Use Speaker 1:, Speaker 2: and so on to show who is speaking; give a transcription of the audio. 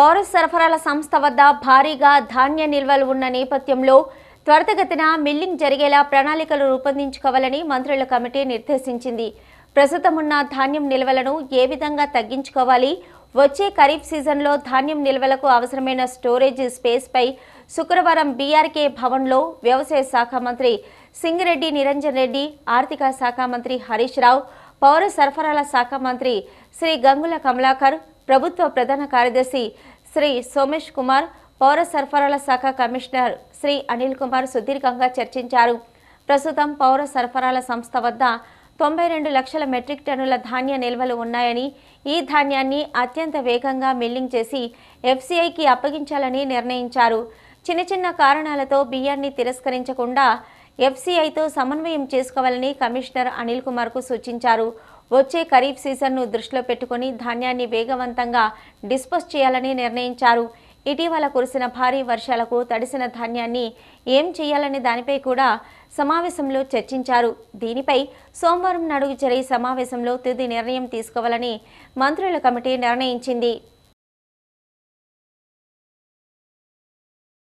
Speaker 1: పౌర సరఫరాల సంస్థ వద్ద భారీగా ధాన్య నిల్వలు ఉన్న నేపథ్యంలో త్వరితగతిన మిల్లింగ్ జరిగేలా ప్రణాళికలు రూపొందించుకోవాలని మంత్రుల కమిటీ నిర్దేశించింది ప్రస్తుతమున్న ధాన్యం నిల్వలను ఏ విధంగా తగ్గించుకోవాలి వచ్చే ఖరీఫ్ సీజన్లో ధాన్యం నిల్వలకు అవసరమైన స్టోరేజ్ స్పేస్పై శుక్రవారం బీఆర్కే భవన్లో వ్యవసాయ శాఖ మంత్రి సింగిరెడ్డి నిరంజన్ రెడ్డి ఆర్థిక శాఖ మంత్రి హరీష్ రావు పౌర సరఫరాల శాఖ మంత్రి శ్రీ గంగుల కమలాకర్ ప్రభుత్వ ప్రధాన కార్యదర్శి శ్రీ సోమేష్ కుమార్ పౌర సరఫరాల శాఖ కమిషనర్ శ్రీ అనిల్ కుమార్ సుదీర్ఘంగా చర్చించారు ప్రస్తుతం పౌర సరఫరాల సంస్థ వద్ద తొంభై రెండు లక్షల మెట్రిక్ టన్నుల ధాన్య నిల్వలు ఉన్నాయని ఈ ధాన్యాన్ని అత్యంత వేగంగా మిల్లింగ్ చేసి ఎఫ్సీఐకి అప్పగించాలని నిర్ణయించారు చిన్న చిన్న కారణాలతో బియ్యాన్ని తిరస్కరించకుండా ఎఫ్సీఐతో సమన్వయం చేసుకోవాలని కమిషనర్ అనిల్ కుమార్కు సూచించారు వచ్చే ఖరీఫ్ సీజన్ను దృష్టిలో పెట్టుకుని ధాన్యాన్ని వేగవంతంగా డిస్పోజ్ చేయాలని నిర్ణయించారు ఇటీవల కురిసిన భారీ వర్షాలకు తడిసిన ధాన్యాన్ని ఏం చేయాలనే దానిపై కూడా సమావేశంలో చర్చించారు దీనిపై సోమవారం నడుగు జరిగే సమావేశంలో తుది నిర్ణయం తీసుకోవాలని మంత్రుల కమిటీ నిర్ణయించింది